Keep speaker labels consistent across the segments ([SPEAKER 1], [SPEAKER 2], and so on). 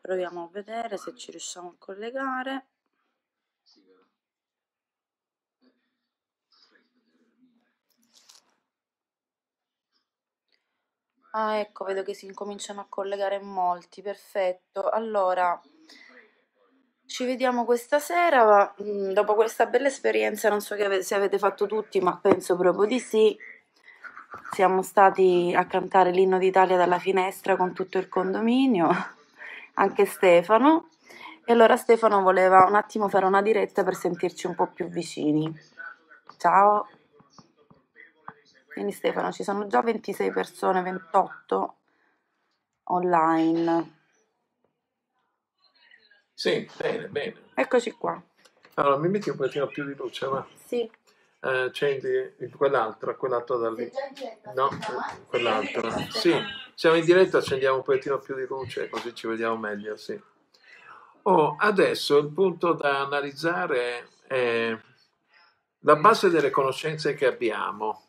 [SPEAKER 1] proviamo a vedere se ci riusciamo a collegare ah ecco vedo che si incominciano a collegare molti perfetto allora ci vediamo questa sera mm, dopo questa bella esperienza non so se avete fatto tutti ma penso proprio di sì siamo stati a cantare l'inno d'Italia dalla finestra con tutto il condominio anche Stefano. E allora Stefano voleva un attimo fare una diretta per sentirci un po' più vicini. Ciao. Vieni Stefano, ci sono già 26 persone, 28 online.
[SPEAKER 2] Sì, bene, bene. Eccoci qua. Allora, mi metti un pochino più di luce, va? Sì. Eh, accendi eh, quell'altra, quell'altra da lì. No, quell'altra. Sì. Siamo in diretta, accendiamo un pochettino più di luce così ci vediamo meglio, sì. Oh, adesso il punto da analizzare è la base delle conoscenze che abbiamo.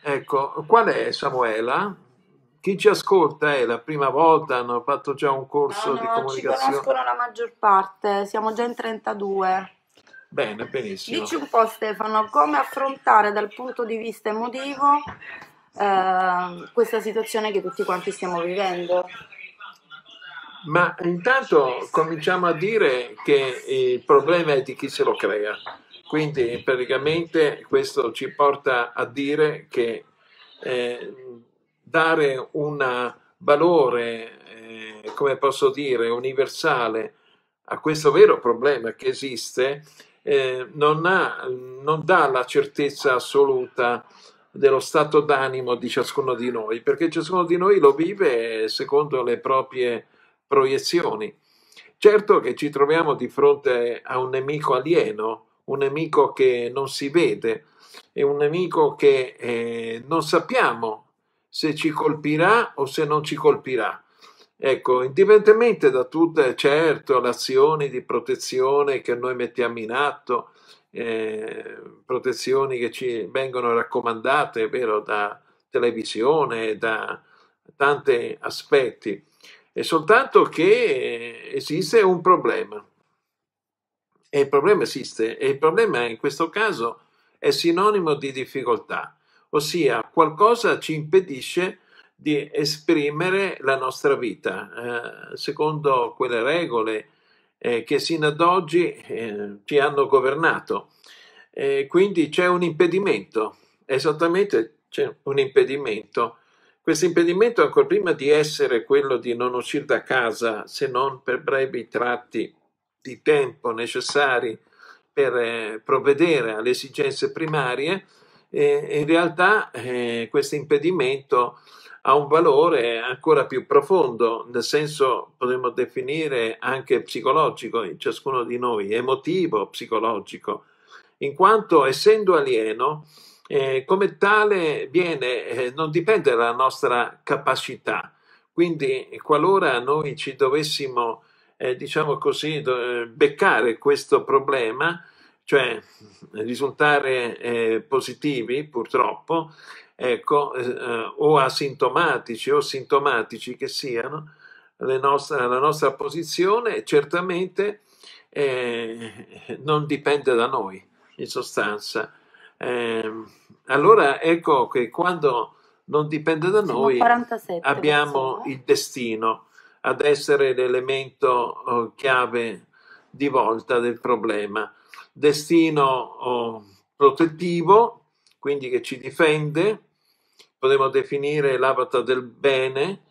[SPEAKER 2] Ecco, qual è Samuela? Chi ci ascolta è la prima volta, hanno fatto già un corso no, no, di comunicazione. Ci conoscono
[SPEAKER 1] la maggior parte, siamo già in 32.
[SPEAKER 2] Bene, benissimo. Dici un
[SPEAKER 1] po' Stefano, come affrontare dal punto di vista emotivo Ehm, questa situazione che tutti quanti stiamo vivendo.
[SPEAKER 2] Ma intanto cominciamo a dire che il problema è di chi se lo crea. Quindi praticamente questo ci porta a dire che eh, dare un valore, eh, come posso dire, universale a questo vero problema che esiste eh, non, ha, non, dà la certezza assoluta dello stato d'animo di ciascuno di noi, perché ciascuno di noi lo vive secondo le proprie proiezioni. Certo che ci troviamo di fronte a un nemico alieno, un nemico che non si vede, è un nemico che eh, non sappiamo se ci colpirà o se non ci colpirà. Ecco, indipendentemente da tutte, certo, le azioni di protezione che noi mettiamo in atto, eh, protezioni che ci vengono raccomandate, vero, da televisione, da tanti aspetti. È soltanto che esiste un problema. E il problema esiste, e il problema in questo caso è sinonimo di difficoltà, ossia qualcosa ci impedisce di esprimere la nostra vita eh, secondo quelle regole eh, che sino ad oggi eh, ci hanno governato. Eh, quindi c'è un impedimento, esattamente c'è un impedimento. Questo impedimento, ancora prima di essere quello di non uscire da casa se non per brevi tratti di tempo necessari per eh, provvedere alle esigenze primarie, eh, in realtà eh, questo impedimento ha un valore ancora più profondo, nel senso potremmo definire anche psicologico in ciascuno di noi, emotivo, psicologico, in quanto essendo alieno, eh, come tale viene, eh, non dipende dalla nostra capacità. Quindi qualora noi ci dovessimo, eh, diciamo così, do, beccare questo problema, cioè risultare eh, positivi purtroppo, ecco, eh, o asintomatici o sintomatici che siano, nostre, la nostra posizione certamente eh, non dipende da noi, in sostanza. Eh, allora ecco che quando non dipende da noi 47,
[SPEAKER 1] abbiamo
[SPEAKER 2] il destino ad essere l'elemento oh, chiave di volta del problema. Destino oh, protettivo, quindi che ci difende, potremmo definire l'avatar del bene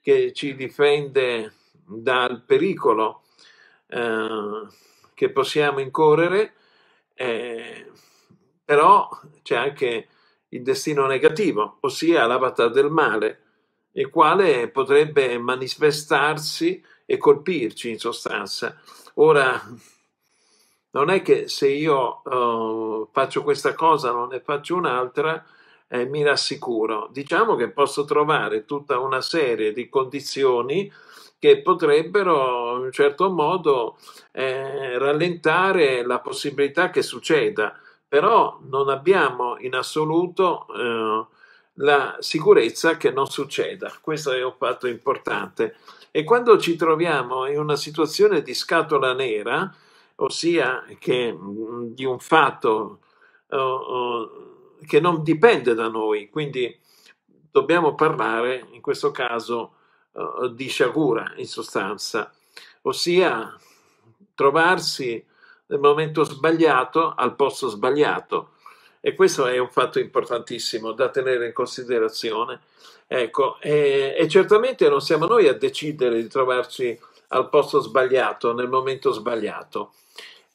[SPEAKER 2] che ci difende dal pericolo eh, che possiamo incorrere, eh, però c'è anche il destino negativo, ossia l'avatar del male, il quale potrebbe manifestarsi e colpirci in sostanza. Ora, non è che se io eh, faccio questa cosa non ne faccio un'altra, eh, mi rassicuro. Diciamo che posso trovare tutta una serie di condizioni che potrebbero in un certo modo eh, rallentare la possibilità che succeda, però non abbiamo in assoluto eh, la sicurezza che non succeda. Questo è un fatto importante. E quando ci troviamo in una situazione di scatola nera, ossia che, mh, mm, di un fatto uh, uh, che non dipende da noi, quindi dobbiamo parlare in questo caso uh, di sciagura in sostanza, ossia trovarsi nel momento sbagliato al posto sbagliato. E questo è un fatto importantissimo da tenere in considerazione. Ecco, e, e certamente non siamo noi a decidere di trovarci al posto sbagliato, nel momento sbagliato.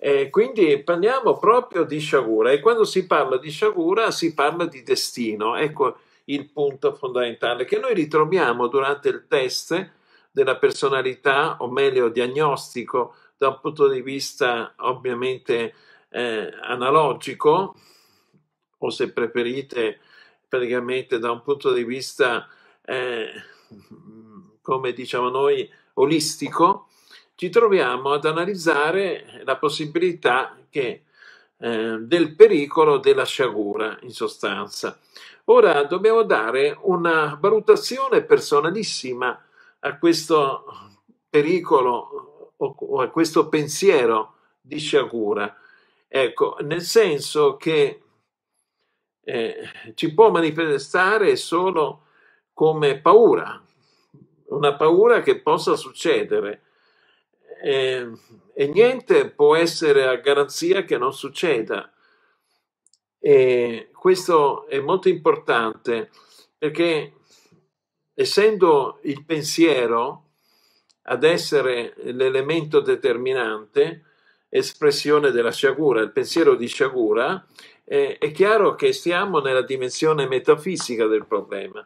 [SPEAKER 2] Eh, quindi parliamo proprio di sciagura e quando si parla di sciagura si parla di destino. Ecco il punto fondamentale che noi ritroviamo durante il test della personalità, o meglio diagnostico, da un punto di vista ovviamente eh, analogico, o se preferite praticamente da un punto di vista, eh, come diciamo noi, olistico, ci troviamo ad analizzare la possibilità che, eh, del pericolo della sciagura, in sostanza. Ora dobbiamo dare una valutazione personalissima a questo pericolo o a questo pensiero di sciagura. Ecco, nel senso che eh, ci può manifestare solo come paura, una paura che possa succedere, e, ehm, e niente può essere a garanzia che non succeda. E questo è molto importante perché essendo il pensiero ad essere l'elemento determinante, espressione della sciagura, il pensiero di sciagura, eh, è chiaro che stiamo nella dimensione metafisica del problema,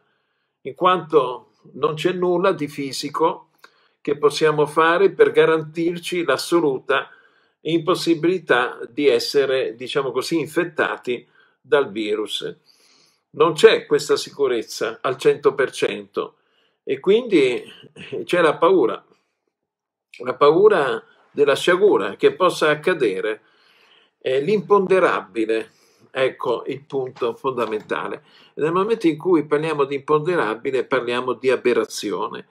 [SPEAKER 2] in quanto non c'è nulla di fisico che possiamo fare per garantirci l'assoluta impossibilità di essere, diciamo così, infettati dal virus. Non c'è questa sicurezza al 100% e quindi eh, c'è la paura, la paura della sciagura che possa accadere, eh, l'imponderabile, ecco il punto fondamentale. Nel momento in cui parliamo di imponderabile parliamo di aberrazione.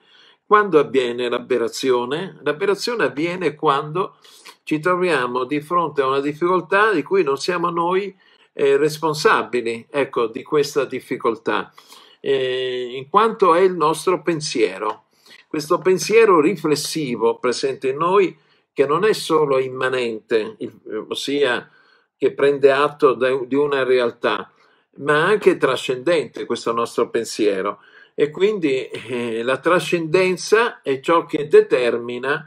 [SPEAKER 2] Quando avviene l'aberrazione? L'aberrazione avviene quando ci troviamo di fronte a una difficoltà di cui non siamo noi eh, responsabili, ecco, di questa difficoltà, eh, in quanto è il nostro pensiero. Questo pensiero riflessivo presente in noi che non è solo immanente, ossia che prende atto di una realtà, ma anche trascendente questo nostro pensiero e quindi eh, la trascendenza è ciò che determina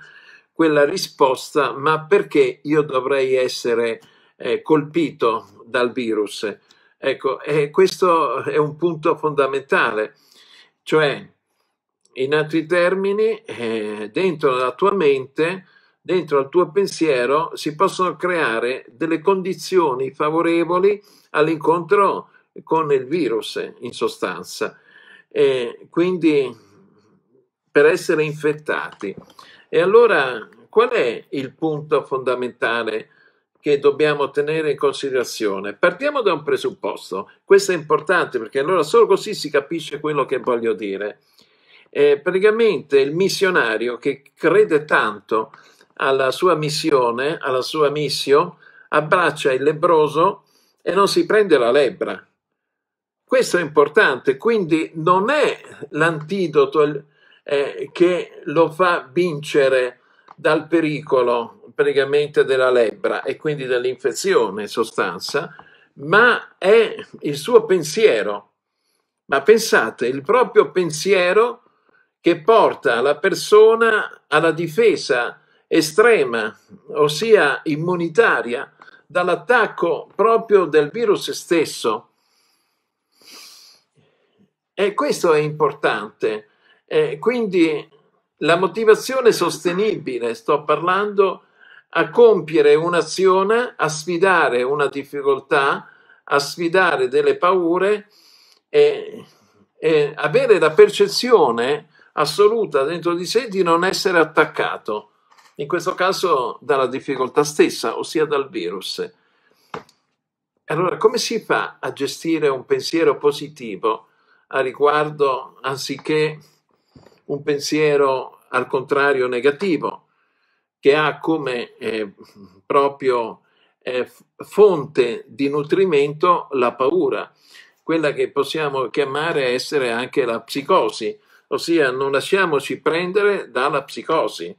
[SPEAKER 2] quella risposta, ma perché io dovrei essere eh, colpito dal virus? Ecco, eh, questo è un punto fondamentale, cioè in altri termini, eh, dentro la tua mente, dentro al tuo pensiero, si possono creare delle condizioni favorevoli all'incontro con il virus, in sostanza e quindi per essere infettati. E allora qual è il punto fondamentale che dobbiamo tenere in considerazione? Partiamo da un presupposto, questo è importante perché allora solo così si capisce quello che voglio dire. Eh, praticamente il missionario che crede tanto alla sua missione, alla sua missione, abbraccia il lebroso e non si prende la lebbra. Questo è importante, quindi non è l'antidoto eh, che lo fa vincere dal pericolo praticamente della lebbra e quindi dell'infezione in sostanza, ma è il suo pensiero. Ma pensate, il proprio pensiero che porta la persona alla difesa estrema, ossia immunitaria, dall'attacco proprio del virus stesso e questo è importante. Eh, quindi la motivazione sostenibile, sto parlando, a compiere un'azione, a sfidare una difficoltà, a sfidare delle paure e, e avere la percezione assoluta dentro di sé di non essere attaccato, in questo caso dalla difficoltà stessa, ossia dal virus. Allora, come si fa a gestire un pensiero positivo a riguardo anziché un pensiero al contrario negativo, che ha come eh, proprio eh, fonte di nutrimento la paura, quella che possiamo chiamare essere anche la psicosi, ossia non lasciamoci prendere dalla psicosi,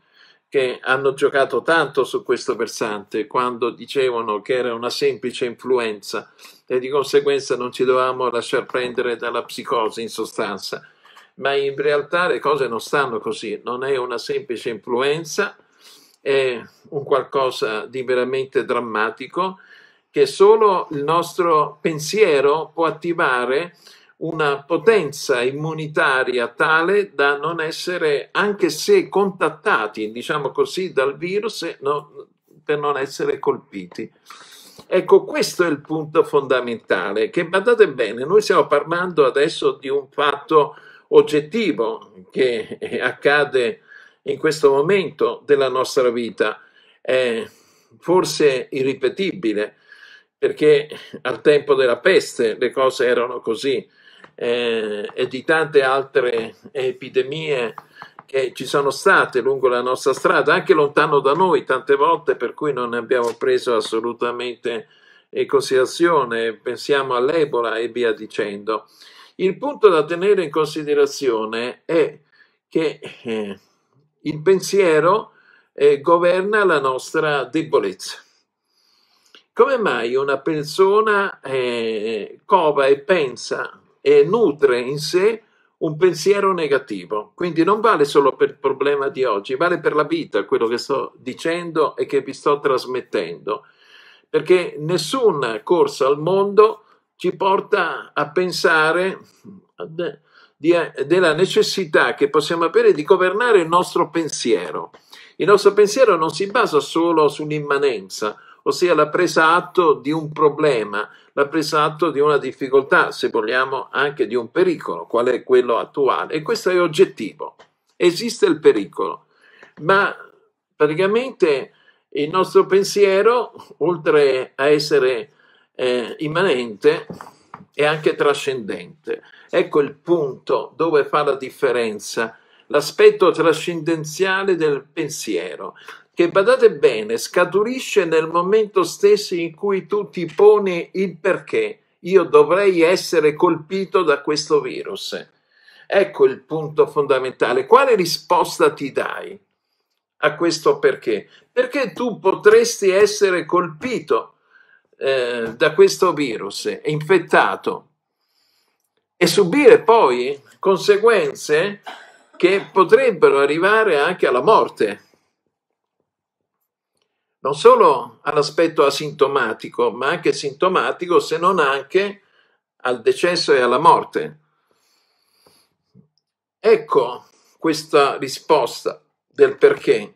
[SPEAKER 2] che hanno giocato tanto su questo versante quando dicevano che era una semplice influenza e di conseguenza non ci dovevamo lasciar prendere dalla psicosi in sostanza. Ma in realtà le cose non stanno così, non è una semplice influenza, è un qualcosa di veramente drammatico che solo il nostro pensiero può attivare una potenza immunitaria tale da non essere, anche se contattati, diciamo così, dal virus, eh, no, per non essere colpiti. Ecco, questo è il punto fondamentale, che badate bene, noi stiamo parlando adesso di un fatto oggettivo che eh, accade in questo momento della nostra vita, è forse irripetibile, perché al tempo della peste le cose erano così, eh, e di tante altre epidemie che ci sono state lungo la nostra strada, anche lontano da noi tante volte, per cui non ne abbiamo preso assolutamente in eh, considerazione. Pensiamo all'Ebola e via dicendo. Il punto da tenere in considerazione è che eh, il pensiero eh, governa la nostra debolezza. Come mai una persona eh, cova e pensa e nutre in sé un pensiero negativo. Quindi non vale solo per il problema di oggi, vale per la vita quello che sto dicendo e che vi sto trasmettendo. Perché nessuna corsa al mondo ci porta a pensare di, della necessità che possiamo avere di governare il nostro pensiero. Il nostro pensiero non si basa solo sull'immanenza, ossia la presa atto di un problema, la presa atto di una difficoltà, se vogliamo anche di un pericolo, qual è quello attuale. E questo è oggettivo, esiste il pericolo, ma praticamente il nostro pensiero, oltre a essere eh, immanente, è anche trascendente. Ecco il punto dove fa la differenza l'aspetto trascendenziale del pensiero, che badate bene scaturisce nel momento stesso in cui tu ti poni il perché io dovrei essere colpito da questo virus. Ecco il punto fondamentale. Quale risposta ti dai a questo perché? Perché tu potresti essere colpito eh, da questo virus, infettato, e subire poi conseguenze che potrebbero arrivare anche alla morte. Non solo all'aspetto asintomatico, ma anche sintomatico, se non anche al decesso e alla morte. Ecco questa risposta del perché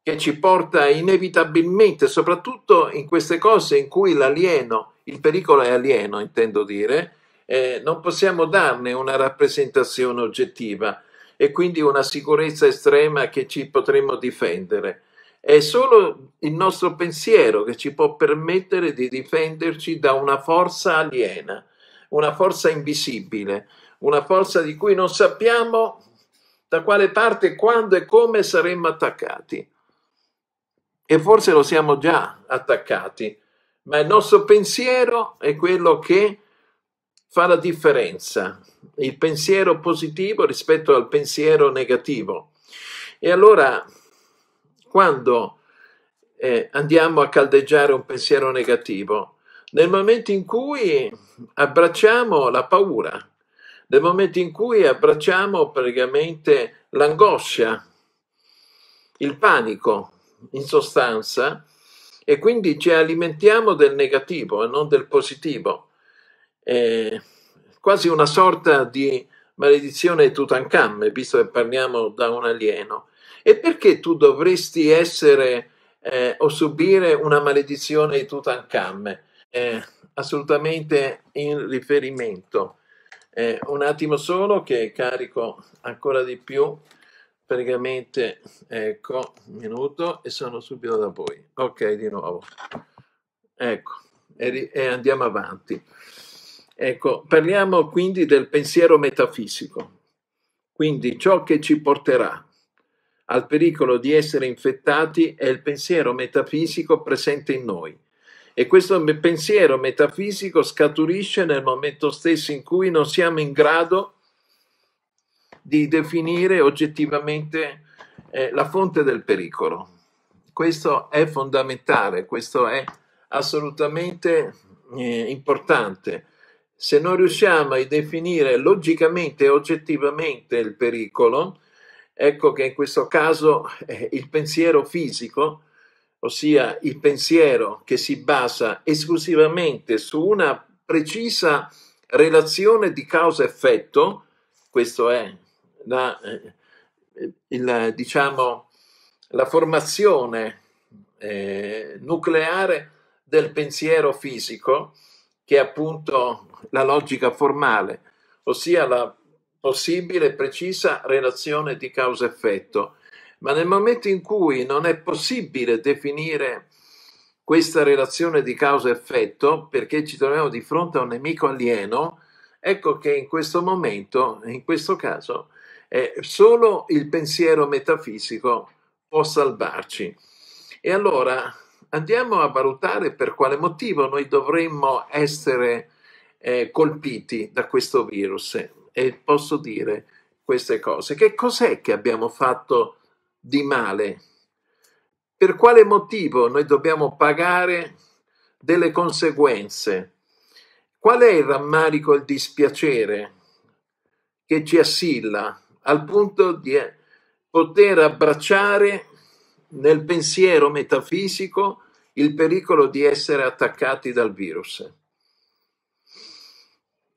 [SPEAKER 2] che ci porta inevitabilmente, soprattutto in queste cose in cui l'alieno, il pericolo è alieno, intendo dire, eh, non possiamo darne una rappresentazione oggettiva, e quindi una sicurezza estrema che ci potremmo difendere. È solo il nostro pensiero che ci può permettere di difenderci da una forza aliena, una forza invisibile, una forza di cui non sappiamo da quale parte, quando e come saremmo attaccati. E forse lo siamo già attaccati, ma il nostro pensiero è quello che fa la differenza, il pensiero positivo rispetto al pensiero negativo. E allora, quando eh, andiamo a caldeggiare un pensiero negativo? Nel momento in cui abbracciamo la paura, nel momento in cui abbracciamo praticamente l'angoscia, il panico, in sostanza, e quindi ci alimentiamo del negativo e non del positivo. Eh, quasi una sorta di maledizione Tutankhamen, visto che parliamo da un alieno. E perché tu dovresti essere eh, o subire una maledizione di Eh, assolutamente in riferimento. Eh, un attimo solo che carico ancora di più, praticamente, ecco, un minuto e sono subito da voi. Ok, di nuovo. Ecco, e, e andiamo avanti. Ecco, parliamo quindi del pensiero metafisico, quindi ciò che ci porterà al pericolo di essere infettati è il pensiero metafisico presente in noi. E questo pensiero metafisico scaturisce nel momento stesso in cui non siamo in grado di definire oggettivamente eh, la fonte del pericolo. Questo è fondamentale, questo è assolutamente eh, importante se non riusciamo a definire logicamente e oggettivamente il pericolo, ecco che in questo caso eh, il pensiero fisico, ossia il pensiero che si basa esclusivamente su una precisa relazione di causa-effetto, questo è la, eh, il, diciamo, la formazione eh, nucleare del pensiero fisico, che è appunto la logica formale, ossia la possibile e precisa relazione di causa-effetto. Ma nel momento in cui non è possibile definire questa relazione di causa-effetto, perché ci troviamo di fronte a un nemico alieno, ecco che in questo momento, in questo caso, eh, solo il pensiero metafisico può salvarci. E allora andiamo a valutare per quale motivo noi dovremmo essere eh, colpiti da questo virus. E posso dire queste cose. Che cos'è che abbiamo fatto di male? Per quale motivo noi dobbiamo pagare delle conseguenze? Qual è il rammarico, il dispiacere che ci assilla al punto di poter abbracciare nel pensiero metafisico il pericolo di essere attaccati dal virus.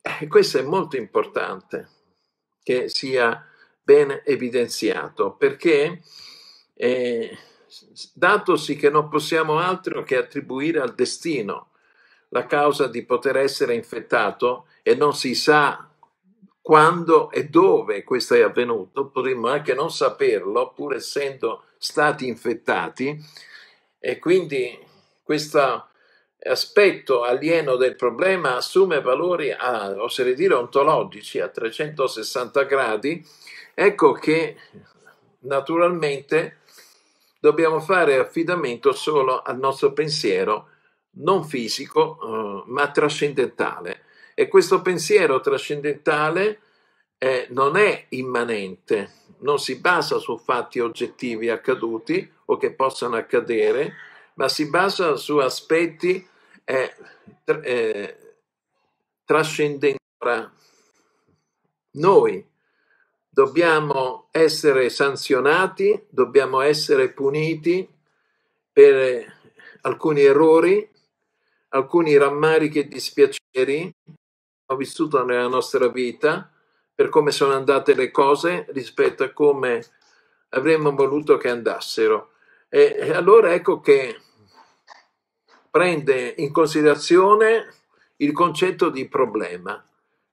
[SPEAKER 2] E eh, questo è molto importante che sia ben evidenziato perché eh, datosi che non possiamo altro che attribuire al destino la causa di poter essere infettato e non si sa quando e dove questo è avvenuto, potremmo anche non saperlo, pur essendo stati infettati, e quindi questo aspetto alieno del problema assume valori, a, oserei dire, ontologici a 360 gradi. Ecco che naturalmente dobbiamo fare affidamento solo al nostro pensiero non fisico, eh, ma trascendentale e questo pensiero trascendentale eh, non è immanente, non si basa su fatti oggettivi accaduti o che possano accadere, ma si basa su aspetti eh, tr- eh, trascendentali. Noi dobbiamo essere sanzionati, dobbiamo essere puniti per alcuni errori, alcuni rammarichi e dispiaceri ho vissuto nella nostra vita, per come sono andate le cose rispetto a come avremmo voluto che andassero. E, allora ecco che prende in considerazione il concetto di problema.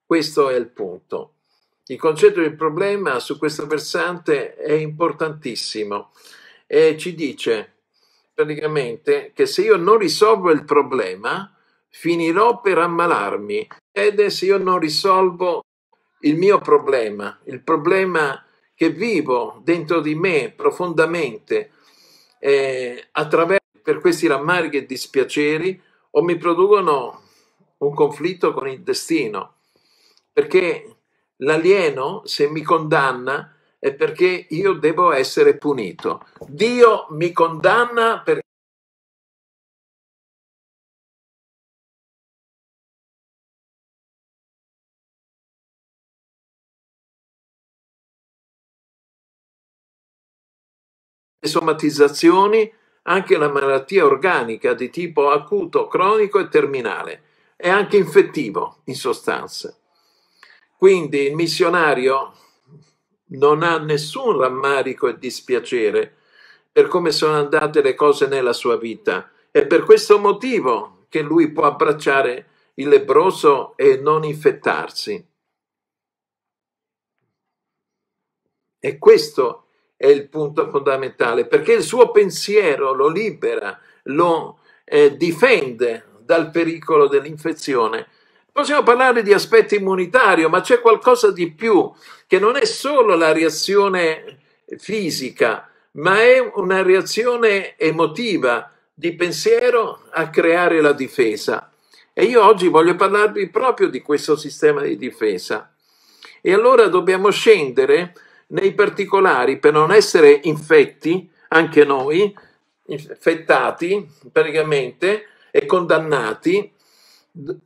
[SPEAKER 2] Questo è il punto. Il concetto di problema su questo versante è importantissimo e ci dice praticamente che se io non risolvo il problema, finirò per ammalarmi ed se io non risolvo il mio problema, il problema che vivo dentro di me profondamente eh, attraverso per questi rammarichi e dispiaceri o mi producono un conflitto con il destino, perché l'alieno se mi condanna è perché io devo essere punito. Dio mi condanna perché somatizzazioni anche la malattia organica di tipo acuto, cronico e terminale, e anche infettivo in sostanza. Quindi il missionario non ha nessun rammarico e dispiacere per come sono andate le cose nella sua vita. È per questo motivo che lui può abbracciare il lebbroso e non infettarsi. E questo è il punto fondamentale, perché il suo pensiero lo libera, lo eh, difende dal pericolo dell'infezione. Possiamo parlare di aspetto immunitario, ma c'è qualcosa di più, che non è solo la reazione fisica, ma è una reazione emotiva, di pensiero a creare la difesa. E io oggi voglio parlarvi proprio di questo sistema di difesa. E allora dobbiamo scendere nei particolari per non essere infetti, anche noi, infettati praticamente e condannati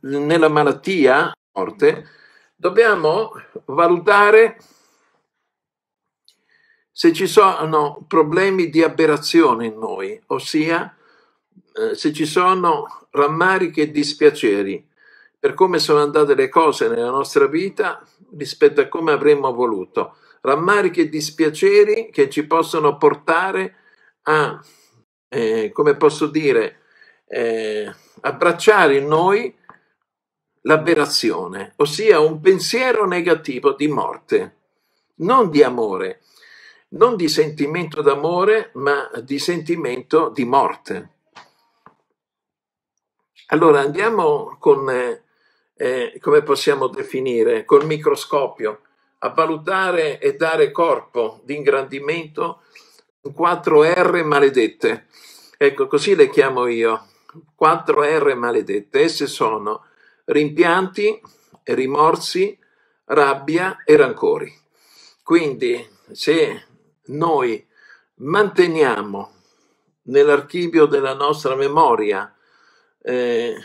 [SPEAKER 2] nella malattia, morte, dobbiamo valutare se ci sono problemi di aberrazione in noi, ossia eh, se ci sono rammarichi e dispiaceri per come sono andate le cose nella nostra vita rispetto a come avremmo voluto rammarichi e dispiaceri che ci possono portare a, eh, come posso dire, eh, abbracciare in noi l'aberrazione, ossia un pensiero negativo di morte, non di amore, non di sentimento d'amore, ma di sentimento di morte. Allora andiamo con, eh, eh come possiamo definire, col microscopio a valutare e dare corpo di ingrandimento in quattro R maledette. Ecco, così le chiamo io. Quattro R maledette. Esse sono rimpianti, rimorsi, rabbia e rancori. Quindi, se noi manteniamo nell'archivio della nostra memoria, eh,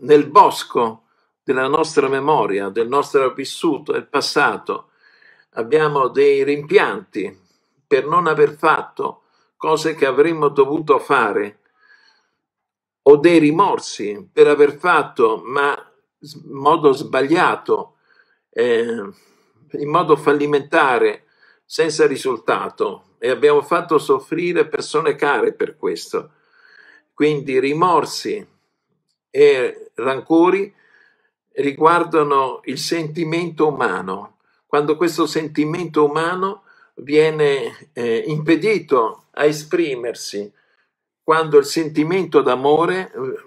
[SPEAKER 2] nel bosco della nostra memoria, del nostro vissuto, del passato, abbiamo dei rimpianti per non aver fatto cose che avremmo dovuto fare o dei rimorsi per aver fatto ma in modo sbagliato, eh, in modo fallimentare, senza risultato e abbiamo fatto soffrire persone care per questo. Quindi rimorsi e rancori riguardano il sentimento umano quando questo sentimento umano viene eh, impedito a esprimersi, quando il sentimento d'amore eh,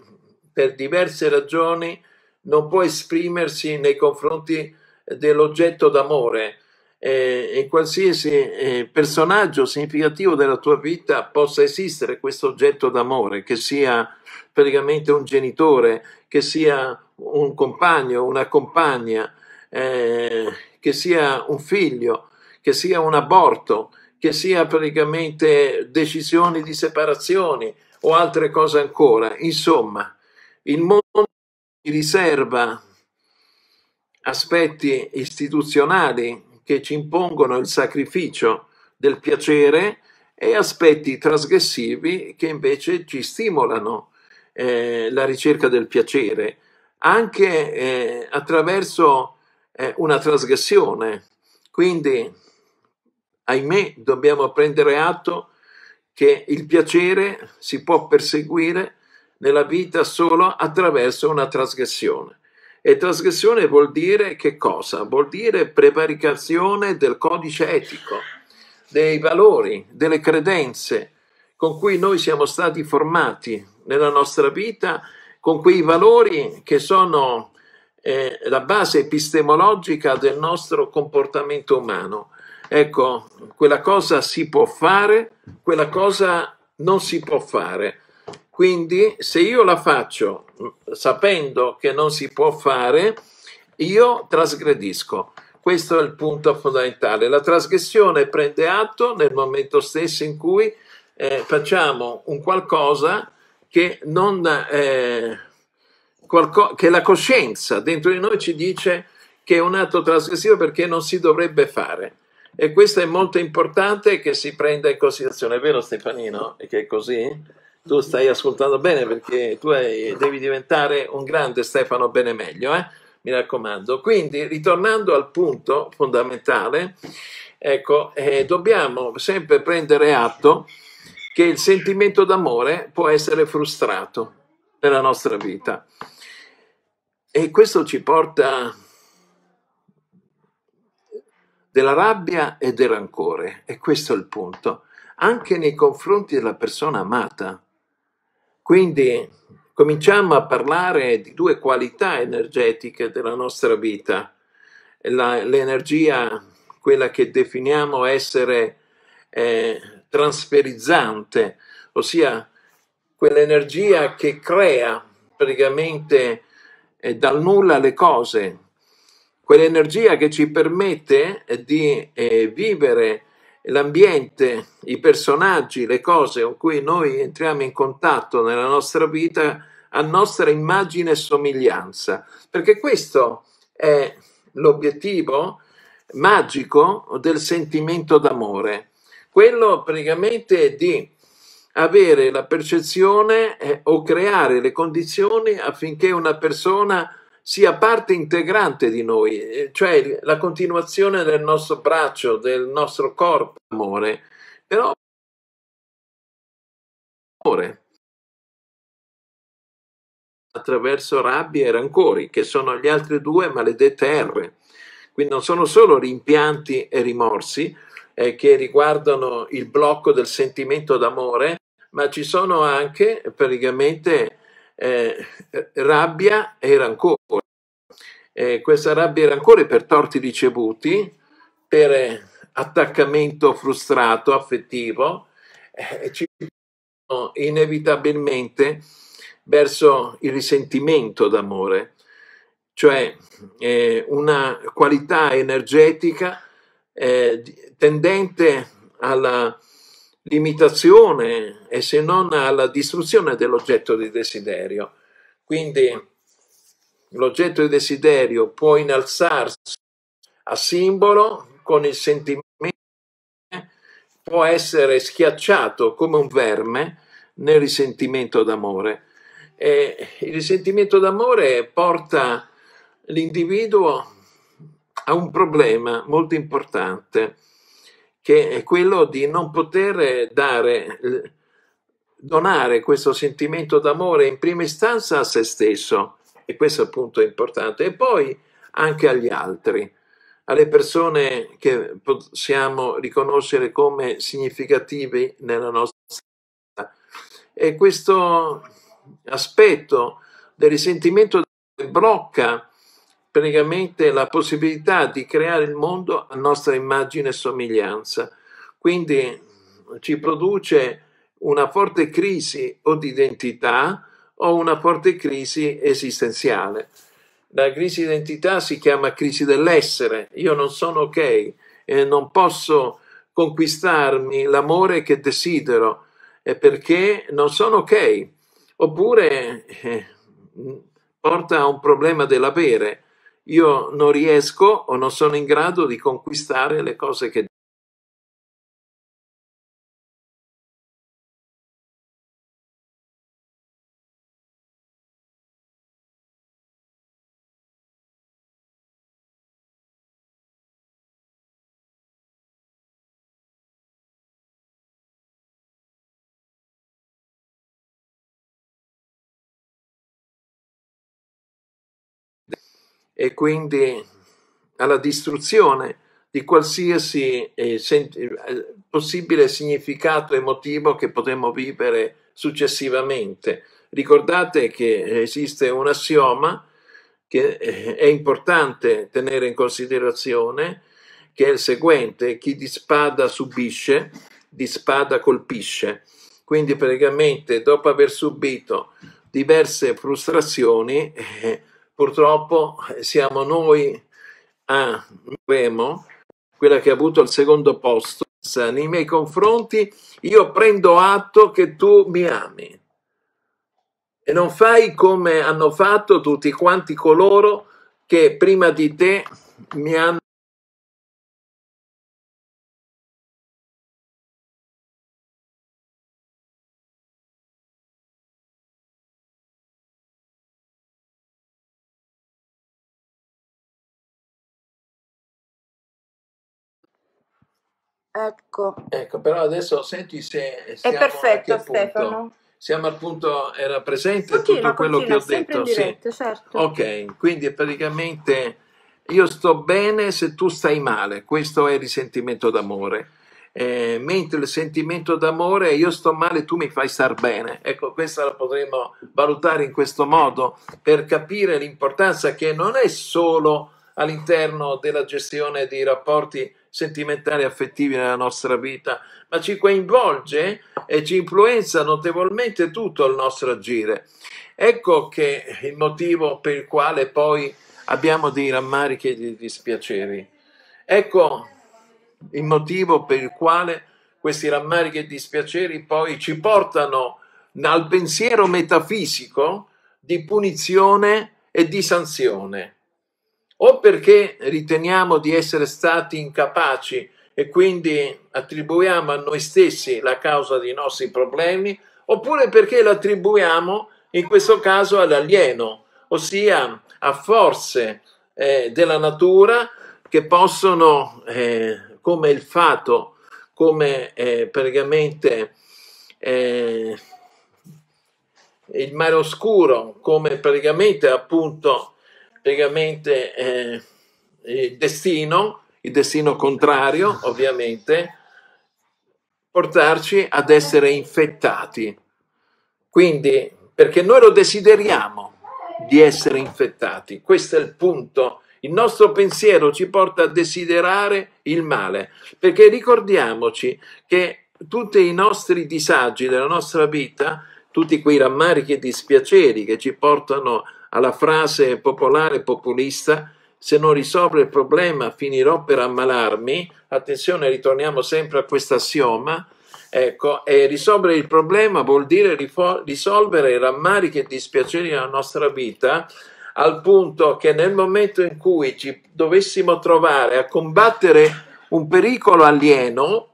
[SPEAKER 2] per diverse ragioni non può esprimersi nei confronti dell'oggetto d'amore eh, e qualsiasi eh, personaggio significativo della tua vita possa esistere questo oggetto d'amore, che sia praticamente un genitore, che sia un compagno, una compagna, eh, che sia un figlio, che sia un aborto, che sia praticamente decisioni di separazione o altre cose ancora. Insomma, il mondo ci riserva aspetti istituzionali che ci impongono il sacrificio del piacere e aspetti trasgressivi che invece ci stimolano eh, la ricerca del piacere, anche eh, attraverso eh, una trasgressione. Quindi, ahimè, dobbiamo prendere atto che il piacere si può perseguire nella vita solo attraverso una trasgressione. E trasgressione vuol dire che cosa? Vuol dire prevaricazione del codice etico, dei valori, delle credenze con cui noi siamo stati formati nella nostra vita, con quei valori che sono eh, la base epistemologica del nostro comportamento umano. Ecco, quella cosa si può fare, quella cosa non si può fare. Quindi se io la faccio mm, sapendo che non si può fare, io trasgredisco. Questo è il punto fondamentale. La trasgressione prende atto nel momento stesso in cui eh, facciamo un qualcosa che non, eh, qualco- che la coscienza dentro di noi ci dice che è un atto trasgressivo perché non si dovrebbe fare. E questo è molto importante che si prenda in considerazione. È vero Stefanino? E che è così? Tu stai ascoltando bene perché tu hai, devi diventare un grande Stefano Benemeglio, eh? mi raccomando. Quindi, ritornando al punto fondamentale, ecco, eh, dobbiamo sempre prendere atto che il sentimento d'amore può essere frustrato nella nostra vita. E questo ci porta della rabbia e del rancore, e questo è il punto, anche nei confronti della persona amata. Quindi cominciamo a parlare di due qualità energetiche della nostra vita, La, l'energia, quella che definiamo essere eh, transperizzante, ossia quell'energia che crea praticamente e dal nulla le cose, quell'energia che ci permette di eh, vivere l'ambiente, i personaggi, le cose con cui noi entriamo in contatto nella nostra vita a nostra immagine e somiglianza, perché questo è l'obiettivo magico del sentimento d'amore, quello praticamente di avere la percezione eh, o creare le condizioni affinché una persona sia parte integrante di noi, eh, cioè la continuazione del nostro braccio, del nostro corpo, amore. Però amore attraverso rabbia e rancori, che sono gli altri due maledette R. Quindi non sono solo rimpianti e rimorsi eh, che riguardano il blocco del sentimento d'amore, ma ci sono anche praticamente eh, rabbia e rancore. Eh, questa rabbia e rancore per torti ricevuti, per eh, attaccamento frustrato, affettivo, eh, ci portano inevitabilmente verso il risentimento d'amore, cioè eh, una qualità energetica eh, tendente alla limitazione e se non alla distruzione dell'oggetto di desiderio. Quindi l'oggetto di desiderio può innalzarsi a simbolo con il sentimento, può essere schiacciato come un verme nel risentimento d'amore. E il risentimento d'amore porta l'individuo a un problema molto importante che è quello di non poter eh, dare, donare questo sentimento d'amore in prima istanza a se stesso, e questo appunto è importante, e poi anche agli altri, alle persone che possiamo riconoscere come significativi nella nostra vita. E questo aspetto del risentimento blocca praticamente la possibilità di creare il mondo a nostra immagine e somiglianza. Quindi mm, ci produce una forte crisi o di identità o una forte crisi esistenziale. La crisi di identità si chiama crisi dell'essere. Io non sono ok, eh, non posso conquistarmi l'amore che desidero eh, perché non sono ok. Oppure eh, mm, porta a un problema dell'avere io non riesco o non sono in grado di conquistare le cose che e quindi alla distruzione di qualsiasi eh, eh, possibile significato emotivo che potremmo vivere successivamente. Ricordate che esiste un assioma che eh, è importante tenere in considerazione, che è il seguente, chi di spada subisce, di spada colpisce. Quindi praticamente dopo aver subito diverse frustrazioni, eh, purtroppo eh, siamo noi a Remo, quella che ha avuto il secondo posto nei miei confronti, io prendo atto che tu mi ami e non fai come hanno fatto tutti quanti coloro che prima di te mi hanno Ecco. ecco, però adesso senti se siamo È perfetto Stefano. Siamo al punto, era presente continua, tutto quello continua, che ho detto. Diretta, sì. certo. Ok, quindi praticamente io sto bene se tu stai male, questo è il risentimento d'amore. Eh, mentre il sentimento d'amore è io sto male, tu mi fai star bene. Ecco, questa la potremmo valutare in questo modo per capire l'importanza che non è solo all'interno della gestione dei rapporti sentimentali e affettivi nella nostra vita, ma ci coinvolge e ci influenza notevolmente tutto il nostro agire. Ecco che il motivo per il quale poi abbiamo dei rammarichi e dei dispiaceri. Ecco il motivo per il quale questi rammarichi e dispiaceri poi ci portano al pensiero metafisico di punizione e di sanzione o perché riteniamo di essere stati incapaci e quindi attribuiamo a noi stessi la causa dei nostri problemi, oppure perché l'attribuiamo in questo caso all'alieno, ossia a forze eh, della natura che possono, eh, come il fato, come eh, praticamente eh, il mare oscuro, come praticamente appunto praticamente eh, il destino, il destino contrario ovviamente, portarci ad essere infettati. Quindi, perché noi lo desideriamo di essere infettati, questo è il punto. Il nostro pensiero ci porta a desiderare il male, perché ricordiamoci che tutti i nostri disagi della nostra vita, tutti quei rammarichi e dispiaceri che ci portano a alla frase popolare populista se non risolvo il problema finirò per ammalarmi, attenzione ritorniamo sempre a questo assioma, ecco, e risolvere il problema vuol dire risolvere i rammarichi e i dispiaceri della nostra vita al punto che nel momento in cui ci dovessimo trovare a combattere un pericolo alieno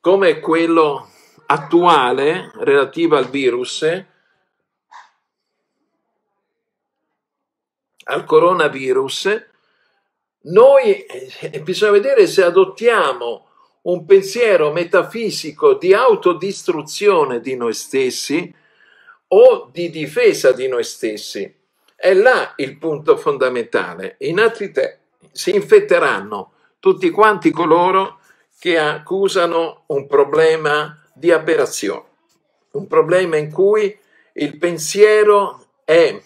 [SPEAKER 2] come quello attuale relativo al virus, al coronavirus, noi eh, eh, bisogna vedere se adottiamo un pensiero metafisico di autodistruzione di noi stessi o di difesa di noi stessi. È là il punto fondamentale. In altri termini, si infetteranno tutti quanti coloro che accusano un problema di aberrazione, un problema in cui il pensiero è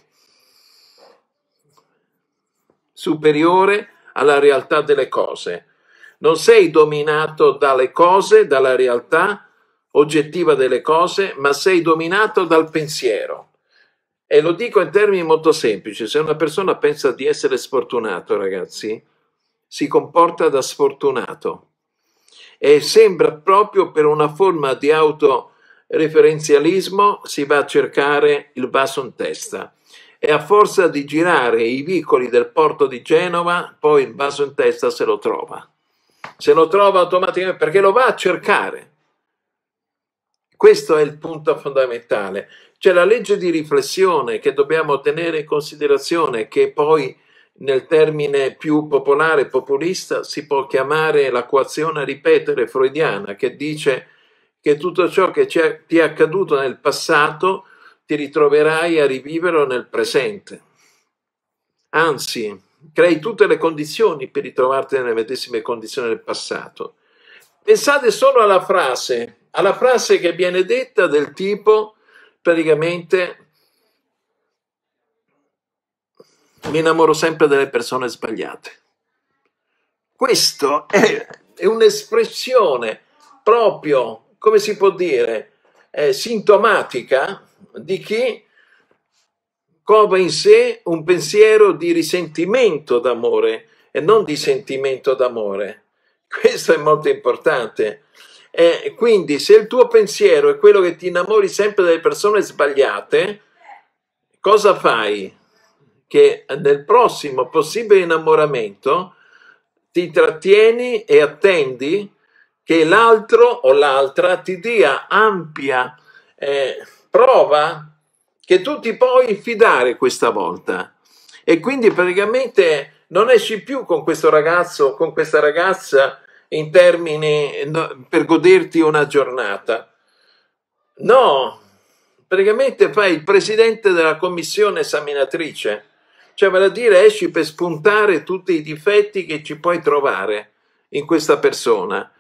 [SPEAKER 2] superiore alla realtà delle cose. Non sei dominato dalle cose, dalla realtà oggettiva delle cose, ma sei dominato dal pensiero. E lo dico in termini molto semplici, se una persona pensa di essere sfortunato, ragazzi, si comporta da sfortunato e sembra proprio per una forma di autoreferenzialismo si va a cercare il basso in testa e a forza di girare i vicoli del porto di Genova, poi il vaso in testa se lo trova. Se lo trova automaticamente perché lo va a cercare. Questo è il punto fondamentale. C'è la legge di riflessione che dobbiamo tenere in considerazione, che poi nel termine più popolare, populista, si può chiamare la coazione a ripetere freudiana, che dice che tutto ciò che ti è accaduto nel passato ti ritroverai a riviverlo nel presente. Anzi, crei tutte le condizioni per ritrovarti nelle medesime condizioni del passato. Pensate solo alla frase, alla frase che viene detta del tipo praticamente mi innamoro sempre delle persone sbagliate. Questo è, è un'espressione proprio, come si può dire, eh, sintomatica di chi cova in sé un pensiero di risentimento d'amore e non di sentimento d'amore. Questo è molto importante. E quindi se il tuo pensiero è quello che ti innamori sempre delle persone sbagliate, cosa fai? Che nel prossimo possibile innamoramento ti trattieni e attendi che l'altro o l'altra ti dia ampia eh, prova che tu ti puoi fidare questa volta e quindi praticamente non esci più con questo ragazzo con questa ragazza in termini per goderti una giornata. No, praticamente fai il presidente della commissione esaminatrice, cioè vale a dire esci per spuntare tutti i difetti che ci puoi trovare in questa persona,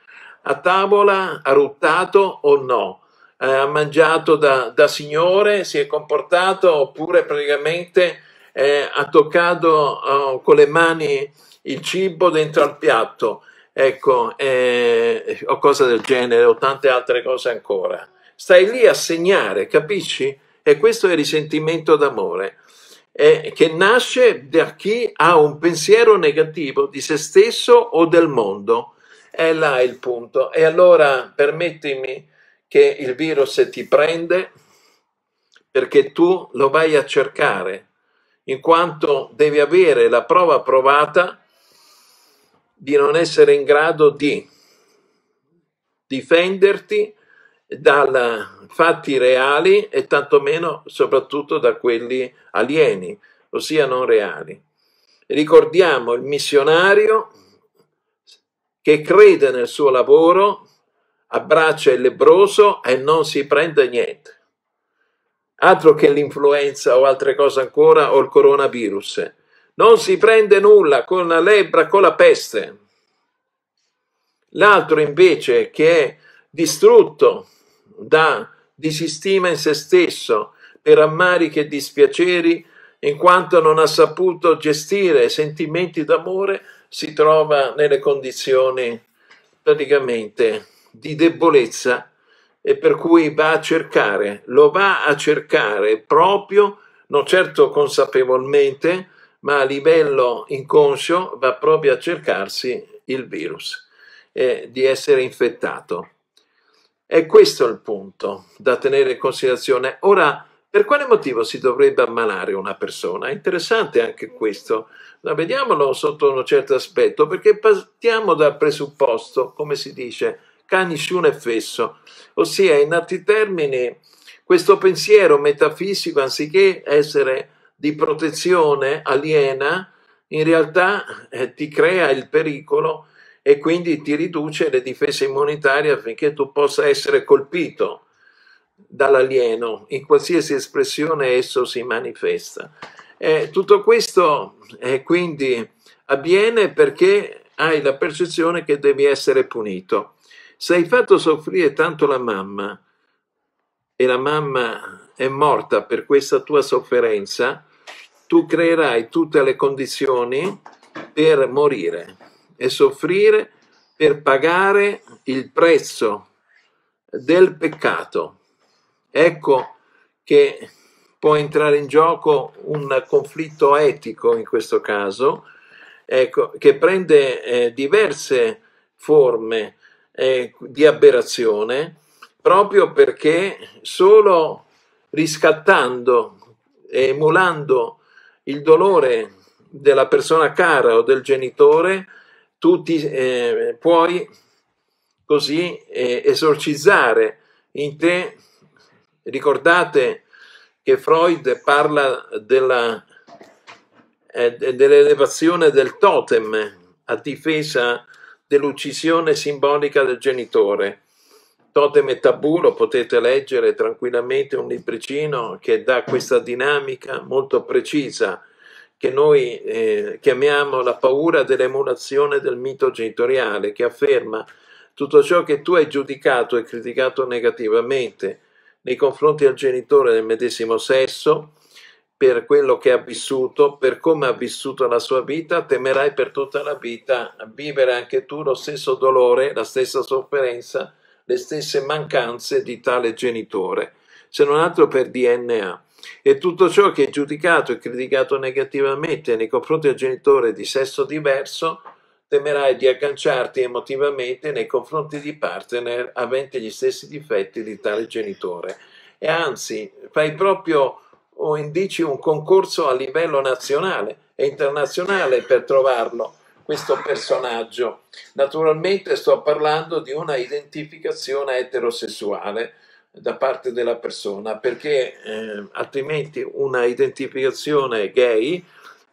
[SPEAKER 2] a tavola, arruttato o no eh, ha mangiato da, da, signore, si è comportato oppure praticamente eh, ha toccato eh, con le mani il cibo dentro al piatto, ecco, eh, o cose del genere, o tante altre cose ancora. Stai lì a segnare, capisci? E questo è il risentimento d'amore, che nasce da chi ha un pensiero negativo di se stesso o del mondo. È là il punto. E allora permettimi che il virus ti prende perché tu lo vai a cercare, in quanto devi avere la prova provata di non essere in grado di difenderti dai fatti reali e tantomeno soprattutto da quelli alieni, ossia non reali. Ricordiamo il missionario che crede nel suo lavoro, abbraccia il lebroso e non si prende niente. Altro che l'influenza o altre cose ancora o il coronavirus. Non si prende nulla con la lebbra, con la peste. L'altro invece che è distrutto da disistima in se stesso per ammarichi e dispiaceri in quanto non ha saputo gestire sentimenti d'amore si trova nelle condizioni praticamente di debolezza e per cui va a cercare, lo va a cercare proprio, non certo consapevolmente, ma a livello inconscio va proprio a cercarsi il virus eh, di essere infettato. E questo è il punto da tenere in considerazione. Ora, per quale motivo si dovrebbe ammalare una persona? È interessante anche questo. Ma vediamolo sotto un certo aspetto, perché partiamo dal presupposto, come si dice, canis un effesso, ossia in altri termini questo pensiero metafisico anziché essere di protezione aliena, in realtà eh, ti crea il pericolo e quindi ti riduce le difese immunitarie affinché tu possa essere colpito dall'alieno in qualsiasi espressione esso si manifesta. Eh, tutto questo eh, quindi avviene perché hai la percezione che devi essere punito. Se hai fatto soffrire tanto la mamma e la mamma è morta per questa tua sofferenza, tu creerai tutte le condizioni per morire e soffrire per pagare il prezzo del peccato. Ecco che può entrare in gioco un conflitto etico in questo caso, ecco, che prende eh, diverse forme eh, di aberrazione proprio perché solo riscattando e emulando il dolore della persona cara o del genitore tu ti, eh, puoi così eh, esorcizzare in te ricordate che Freud parla della, eh, dell'elevazione del totem a difesa dell'uccisione simbolica del genitore. Totem e tabù lo potete leggere tranquillamente un libricino che dà questa dinamica molto precisa che noi eh, chiamiamo la paura dell'emulazione del mito genitoriale che afferma tutto ciò che tu hai giudicato e criticato negativamente nei confronti del genitore del medesimo sesso per quello che ha vissuto, per come ha vissuto la sua vita, temerai per tutta la vita vivere anche tu lo stesso dolore, la stessa sofferenza, le stesse mancanze di tale genitore, se non altro per DNA. E tutto ciò che è giudicato e criticato negativamente nei confronti del genitore di sesso diverso, temerai di agganciarti emotivamente nei confronti di partner aventi gli stessi difetti di tale genitore. E anzi, fai proprio o indici un concorso a livello nazionale e internazionale per trovarlo, questo personaggio. Naturalmente sto parlando di una identificazione eterosessuale da parte della persona, perché eh, altrimenti una identificazione gay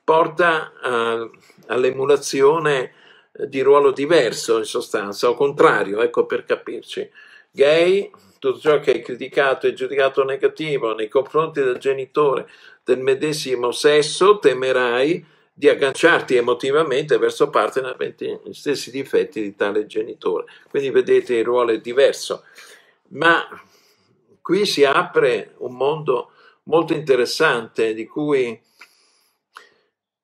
[SPEAKER 2] porta a, all'emulazione eh, di ruolo diverso in sostanza, o contrario, ecco per capirci. Gay tutto ciò che è criticato e giudicato negativo nei confronti del genitore del medesimo sesso, temerai di agganciarti emotivamente verso partner aventi gli stessi difetti di tale genitore. Quindi vedete il ruolo è diverso. Ma qui si apre un mondo molto interessante di cui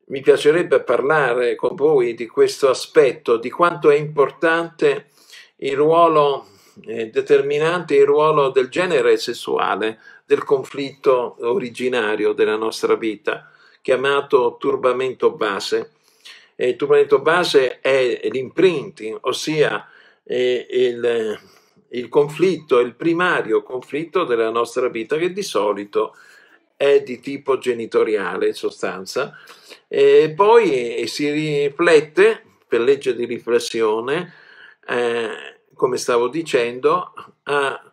[SPEAKER 2] mi piacerebbe parlare con voi di questo aspetto, di quanto è importante il ruolo determinante il ruolo del genere sessuale, del conflitto originario della nostra vita, chiamato turbamento base. E il turbamento base è l'imprinting, ossia eh, il, il conflitto, il primario conflitto della nostra vita, che di solito è di tipo genitoriale in sostanza, e poi eh, si riflette per legge di riflessione eh, come stavo dicendo, a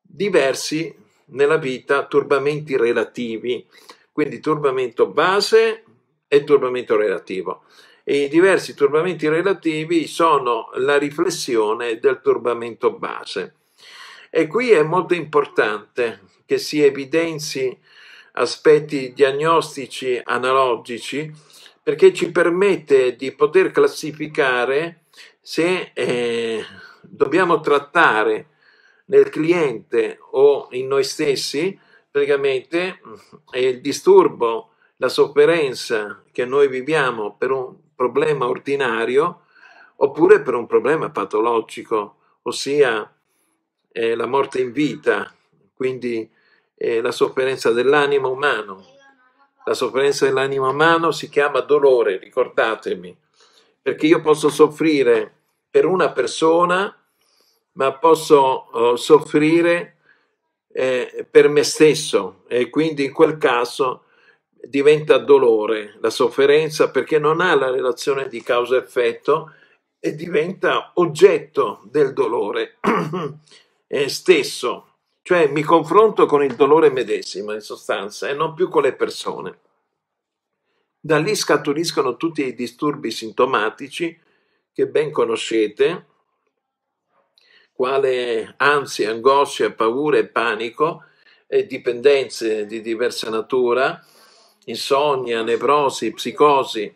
[SPEAKER 2] diversi nella vita turbamenti relativi, quindi turbamento base e turbamento relativo. E i diversi turbamenti relativi sono la riflessione del turbamento base. E qui è molto importante che si evidenzi aspetti diagnostici analogici perché ci permette di poter classificare se eh, dobbiamo trattare nel cliente o in noi stessi praticamente il disturbo, la sofferenza che noi viviamo per un problema ordinario oppure per un problema patologico, ossia eh, la morte in vita, quindi eh, la sofferenza dell'animo umano. La sofferenza dell'animo umano si chiama dolore, ricordatemi, perché io posso soffrire per una persona ma posso oh, soffrire eh, per me stesso e quindi in quel caso diventa dolore la sofferenza perché non ha la relazione di causa-effetto e diventa oggetto del dolore eh, stesso. Cioè mi confronto con il dolore medesimo in sostanza e non più con le persone. Da lì scaturiscono tutti i disturbi sintomatici che ben conoscete, quale ansia, angoscia, paura e panico, e dipendenze di diversa natura, insonnia, nevrosi, psicosi,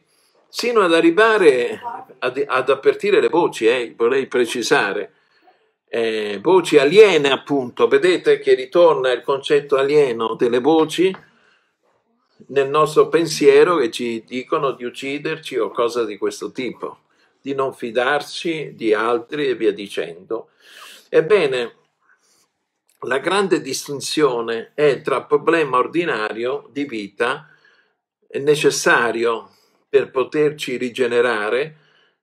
[SPEAKER 2] sino ad arrivare ad, ad avvertire le voci, eh, vorrei precisare, eh, voci aliene appunto, vedete che ritorna il concetto alieno delle voci nel nostro pensiero che ci dicono di ucciderci o cose di questo tipo di non fidarci di altri e via dicendo. Ebbene, la grande distinzione è tra problema ordinario di vita necessario per poterci rigenerare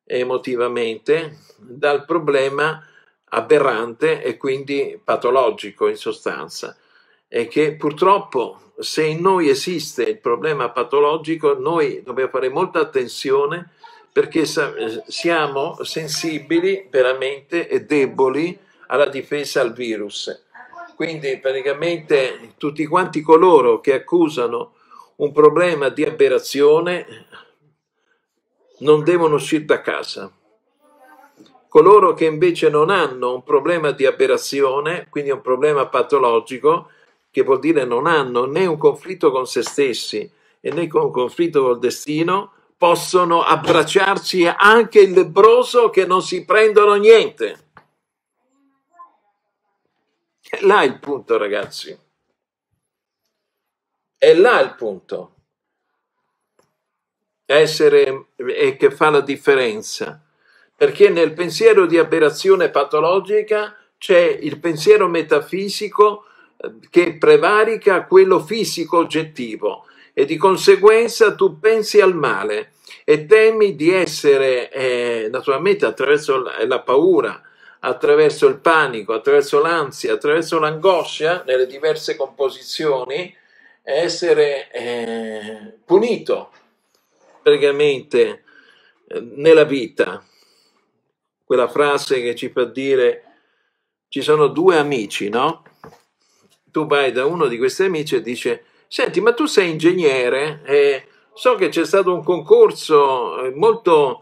[SPEAKER 2] emotivamente dal problema aberrante e quindi patologico in sostanza e che purtroppo se in noi esiste il problema patologico noi dobbiamo fare molta attenzione perché eh, siamo sensibili veramente e deboli alla difesa al virus. Quindi praticamente tutti quanti coloro che accusano un problema di aberrazione non devono uscire da casa. Coloro che invece non hanno un problema di aberrazione, quindi un problema patologico, che vuol dire non hanno né un conflitto con se stessi e né un conflitto col destino, possono abbracciarsi anche il lebbroso che non si prendono niente. È là il punto, ragazzi. È là il punto. Essere e che fa la differenza. Perché nel pensiero di aberrazione patologica c'è il pensiero metafisico eh, che prevarica quello fisico oggettivo e di conseguenza tu pensi al male e temi di essere eh, naturalmente attraverso la, paura, attraverso il panico, attraverso l'ansia, attraverso l'angoscia nelle diverse composizioni, essere eh, punito praticamente eh, nella vita. Quella frase che ci fa dire ci sono due amici, no? Tu vai da uno di questi amici e dice, senti, ma tu sei ingegnere? Eh, So che c'è stato un concorso eh, molto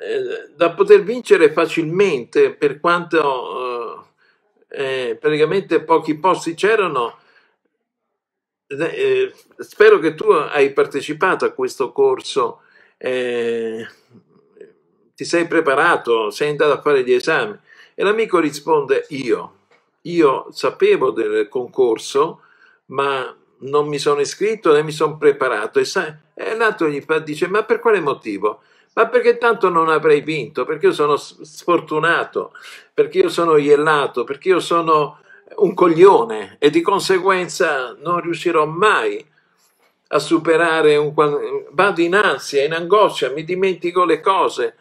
[SPEAKER 2] eh, da poter vincere facilmente per quanto eh, eh praticamente pochi posti c'erano. Eh, eh, spero che tu hai partecipato a questo corso, ti sei preparato, sei andato a fare gli esami. E l'amico risponde io. Io sapevo del concorso, ma non mi sono iscritto né mi sono preparato. E, sa, e l'altro gli fa, dice, ma per quale motivo? Ma perché tanto non avrei vinto, perché io sono sfortunato, perché io sono iellato, perché io sono un coglione e di conseguenza non riuscirò mai a superare un... Vado in ansia, in angoscia, mi dimentico le cose.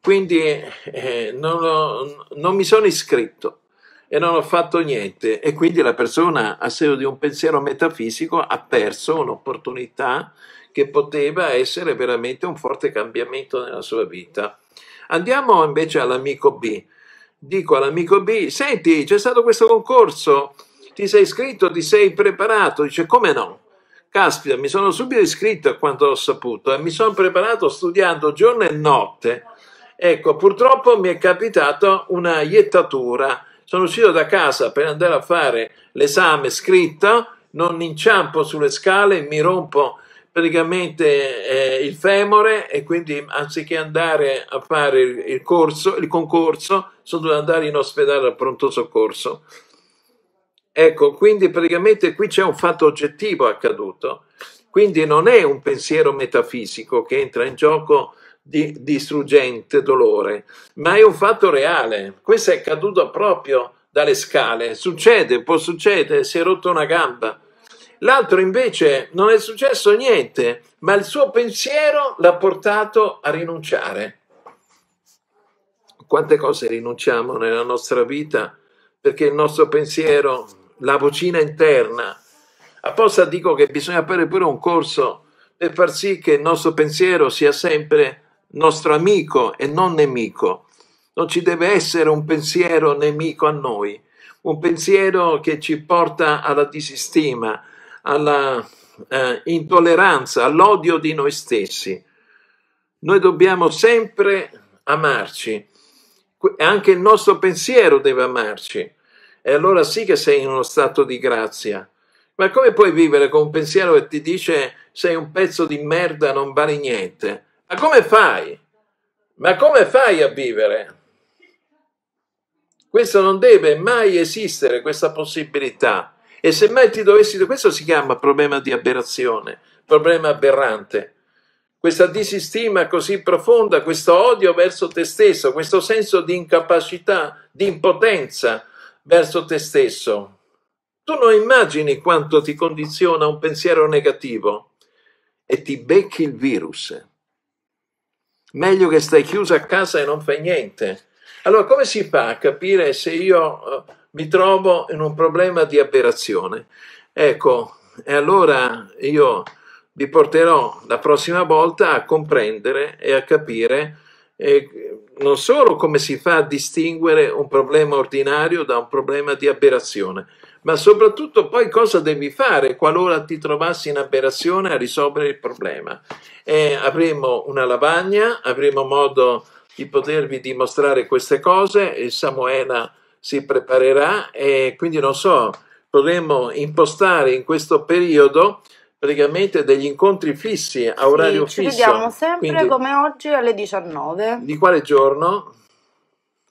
[SPEAKER 2] Quindi eh, non, ho, non mi sono iscritto e non ho fatto niente e quindi la persona a seguito di un pensiero metafisico ha perso un'opportunità che poteva essere veramente un forte cambiamento nella sua vita. Andiamo invece all'amico B. Dico all'amico B, senti, c'è stato questo concorso, ti sei iscritto, ti sei preparato, dice come no? Caspita, mi sono subito iscritto a quanto ho saputo e mi sono preparato studiando giorno e notte. Ecco, purtroppo mi è capitata una iettatura sono uscito da casa per andare a fare l'esame scritto, non inciampo sulle scale, mi rompo praticamente eh, il femore e quindi anziché andare a fare il, corso, il concorso, sono dovuto andare in ospedale al pronto soccorso. Ecco, quindi praticamente qui c'è un fatto oggettivo accaduto. Quindi non è un pensiero metafisico che entra in gioco di distruggente dolore, ma è un fatto reale. Questo è caduto proprio dalle scale. Succede, può succedere, si è rotto una gamba. L'altro invece non è successo niente, ma il suo pensiero l'ha portato a rinunciare. Quante cose rinunciamo nella nostra vita perché il nostro pensiero, la vocina interna, apposta dico che bisogna fare pure un corso per far sì che il nostro pensiero sia sempre nostro amico e non nemico. Non ci deve essere un pensiero nemico a noi, un pensiero che ci porta alla disistima, alla eh, intolleranza, all'odio di noi stessi. Noi dobbiamo sempre amarci, anche il nostro pensiero deve amarci. E allora sì che sei in uno stato di grazia. Ma come puoi vivere con un pensiero che ti dice sei un pezzo di merda, non vale niente? Ma come fai? Ma come fai a vivere? Questo non deve mai esistere, questa possibilità. E se mai ti dovessi... Questo si chiama problema di aberrazione, problema aberrante. Questa disistima così profonda, questo odio verso te stesso, questo senso di incapacità, di impotenza verso te stesso. Tu non immagini quanto ti condiziona un pensiero negativo e ti becchi il virus meglio che stai chiuso a casa e non fai niente. Allora, come si fa a capire se io eh, mi trovo in un problema di aberrazione? Ecco, e allora io vi porterò la prossima volta a comprendere e a capire eh, non solo come si fa a distinguere un problema ordinario da un problema di aberrazione, ma soprattutto poi cosa devi fare qualora ti trovassi in aberrazione a risolvere il problema. E eh, avremo una lavagna, avremo modo di potervi dimostrare queste cose e Samuela si preparerà e quindi non so, potremmo impostare in questo periodo praticamente degli incontri fissi a orario sì, ci fisso. Ci vediamo
[SPEAKER 1] sempre quindi, come oggi alle 19.
[SPEAKER 2] Di quale giorno?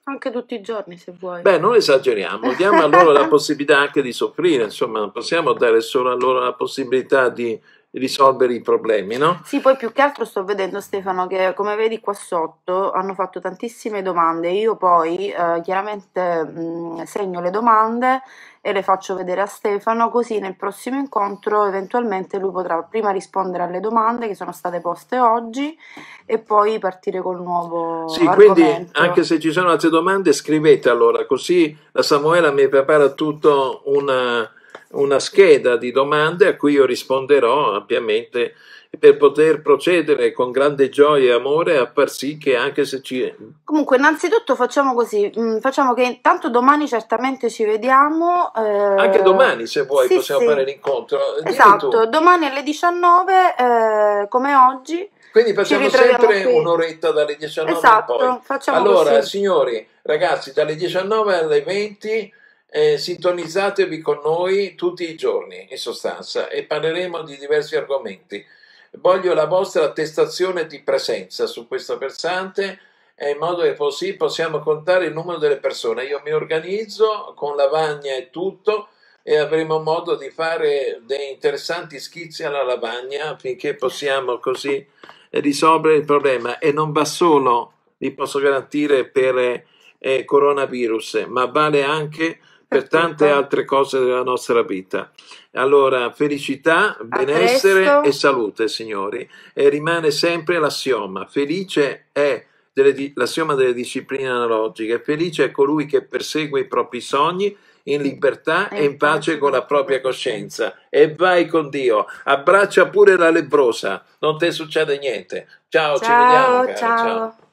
[SPEAKER 1] Anche tutti i giorni, se vuoi. Beh,
[SPEAKER 2] non esageriamo, diamo a loro la possibilità anche di soffrire, insomma, non possiamo dare solo a loro la possibilità di risolvere i problemi, no?
[SPEAKER 1] Sì, poi più che altro sto vedendo Stefano che come vedi qua sotto hanno fatto tantissime domande, io poi eh, chiaramente mh, mm, segno le domande e le faccio vedere a Stefano, così nel prossimo incontro eventualmente lui potrà prima rispondere alle domande che sono state poste oggi e poi partire col nuovo sì, argomento. quindi
[SPEAKER 2] anche se ci sono altre domande scrivete allora, così la Samuela mi prepara tutta una, una scheda di domande a cui io risponderò ampiamente per poter procedere con grande gioia e amore a far sì che anche se ci...
[SPEAKER 1] Comunque, innanzitutto facciamo così, mm, facciamo che intanto domani certamente ci vediamo. Eh... Anche domani, se vuoi, sì, possiamo sì. fare
[SPEAKER 2] l'incontro. Esatto,
[SPEAKER 1] domani alle 19, eh, come oggi.
[SPEAKER 2] Quindi facciamo sempre qui. un'oretta dalle 19 esatto, allora, così. signori, ragazzi, dalle 19 alle 20... Eh, sintonizzatevi con noi tutti i giorni in sostanza e parleremo di diversi argomenti voglio la vostra attestazione di presenza su questo versante in modo che così possiamo contare il numero delle persone. Io mi organizzo con lavagna e tutto e avremo modo di fare dei interessanti schizzi alla lavagna affinché possiamo così risolvere il problema e non va solo, vi posso garantire, per eh, coronavirus, ma vale anche per tante altre cose della nostra vita. Allora, felicità, benessere e salute, signori. E rimane sempre l'assioma. Felice è delle, l'assioma delle discipline analogiche. Felice è colui che persegue i propri sogni in libertà e in pace con la propria coscienza. E vai con Dio. Abbraccia pure la lebrosa, non ti succede niente. Ciao, ciao ci vediamo. Cara. ciao.
[SPEAKER 1] ciao.